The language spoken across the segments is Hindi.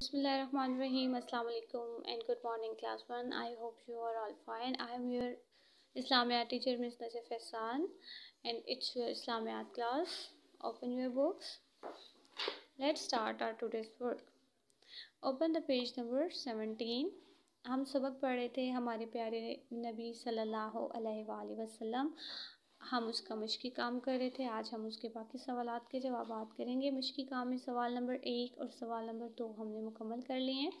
बसमीम अल्लाम and good morning class one I hope you are all fine I am your Islamia teacher miss Nazar Faisan and it's your Islamia class open your books let start our today's work open the page number seventeen हम सबक पढ़े थे हमारे प्यारे नबी सल्ला वसम हम उसका मुश्किल काम कर रहे थे आज हम उसके बाकी सवाल के जवाब करेंगे मुश्किल काम में सवाल नंबर एक और सवाल नंबर दो हमने मुकम्मल कर लिए हैं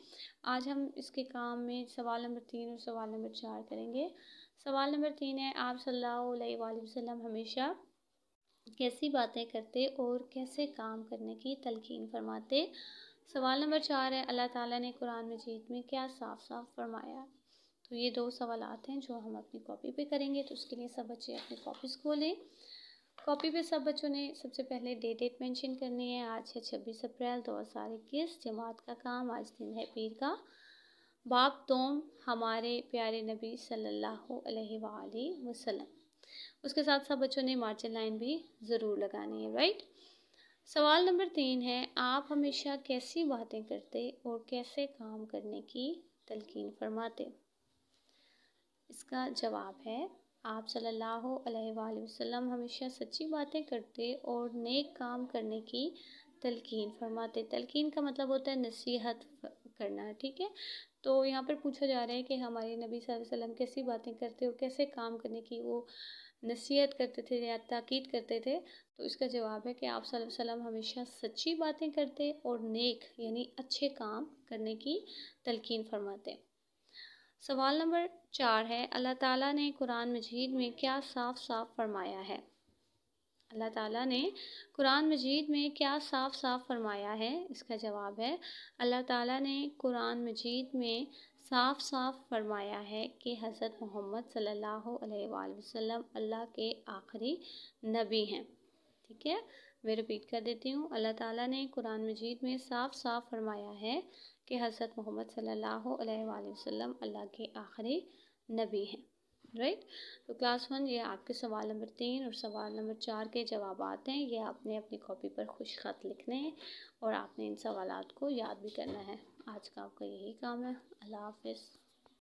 आज हम इसके काम में सवाल नंबर तीन और सवाल नंबर चार करेंगे सवाल नंबर तीन है आप सल्ला वसम हमेशा कैसी बातें करते और कैसे काम करने की तलकिन फरमाते सवाल नंबर चार है अल्लाह ताला ने कुरान मजीद में क्या साफ साफ फरमाया तो ये दो सवाल आते हैं जो हम अपनी कॉपी पे करेंगे तो उसके लिए सब बच्चे अपनी कॉपीज़ खोलें कॉपी पे सब बच्चों ने सबसे पहले डे डेट मेंशन करनी है आज है छब्बीस अप्रैल दो हज़ार इक्कीस जमात का काम आज दिन है पीर का बाप तोम हमारे प्यारे नबी सल्लल्लाहु अलैहि वसल्लम उसके साथ सब बच्चों ने मार्जिन लाइन भी ज़रूर लगानी है राइट सवाल नंबर तीन है आप हमेशा कैसी बातें करते और कैसे काम करने की तलकिन फरमाते इसका जवाब है आप सल्लल्लाहु अलैहि वसल्लम हमेशा सच्ची बातें करते और नेक काम करने की तलकिन फरमाते तलकिन का मतलब होता है नसीहत करना ठीक है तो यहाँ पर पूछा जा रहा है कि हमारे नबी वसल्लम कैसी बातें करते और कैसे काम करने की वो नसीहत करते थे या ताक़ीद करते थे तो इसका जवाब है कि आप वसल्लम हमेशा सच्ची बातें करते और नेक यानी अच्छे काम करने की तलकिन फरमाते सवाल नंबर चार है अल्लाह ताला ने कुरान मजीद में क्या साफ साफ फरमाया है अल्लाह ताला ने कुरान मजीद में क्या साफ साफ फरमाया है इसका जवाब है अल्लाह ताला ने कुरान मजीद में साफ साफ फरमाया है कि हज़रत मोहम्मद सल्लल्लाहु अलैहि वसल्लम अल्लाह के आखिरी नबी हैं ठीक है मैं रिपीट कर देती हूँ अल्लाह ताला ने कुरान मजीद में साफ साफ फरमाया है कि हज़रत मोहम्मद सल्लल्लाहु अलैहि वसल्लम अल्लाह के आखिरी नबी हैं राइट तो क्लास वन ये आपके सवाल नंबर तीन और सवाल नंबर चार के जवाब हैं ये आपने अपनी कॉपी पर खुश खत लिखने हैं और आपने इन सवाल को याद भी करना है आज का आपका यही काम है अल्लाह हाफिज़